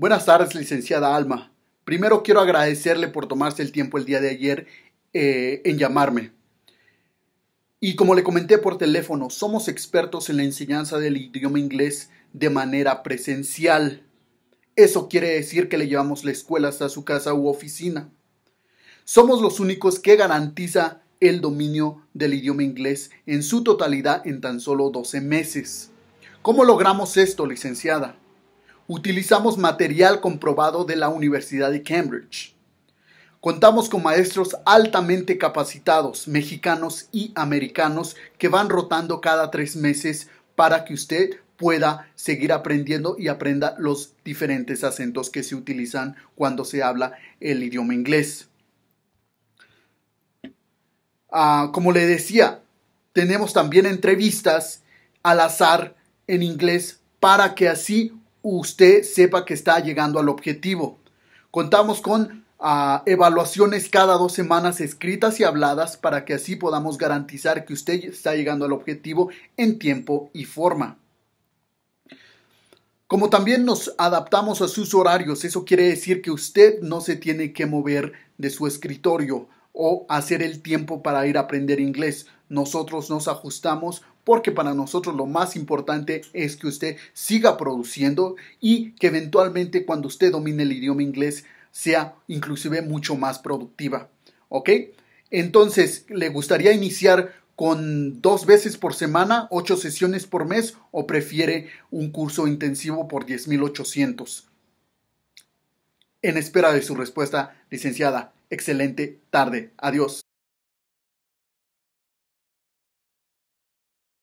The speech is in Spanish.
Buenas tardes, licenciada Alma. Primero quiero agradecerle por tomarse el tiempo el día de ayer eh, en llamarme. Y como le comenté por teléfono, somos expertos en la enseñanza del idioma inglés de manera presencial. Eso quiere decir que le llevamos la escuela hasta su casa u oficina. Somos los únicos que garantiza el dominio del idioma inglés en su totalidad en tan solo 12 meses. ¿Cómo logramos esto, licenciada? utilizamos material comprobado de la Universidad de Cambridge. Contamos con maestros altamente capacitados, mexicanos y americanos, que van rotando cada tres meses para que usted pueda seguir aprendiendo y aprenda los diferentes acentos que se utilizan cuando se habla el idioma inglés. Ah, como le decía, tenemos también entrevistas al azar en inglés para que así usted sepa que está llegando al objetivo. Contamos con ah, evaluaciones cada dos semanas escritas y habladas para que así podamos garantizar que usted está llegando al objetivo en tiempo y forma. Como también nos adaptamos a sus horarios, eso quiere decir que usted no se tiene que mover de su escritorio o hacer el tiempo para ir a aprender inglés. Nosotros nos ajustamos porque para nosotros lo más importante es que usted siga produciendo y que eventualmente cuando usted domine el idioma inglés sea inclusive mucho más productiva. ¿Ok? Entonces, ¿le gustaría iniciar con dos veces por semana, ocho sesiones por mes o prefiere un curso intensivo por 10.800? En espera de su respuesta, licenciada. Excelente tarde. Adiós.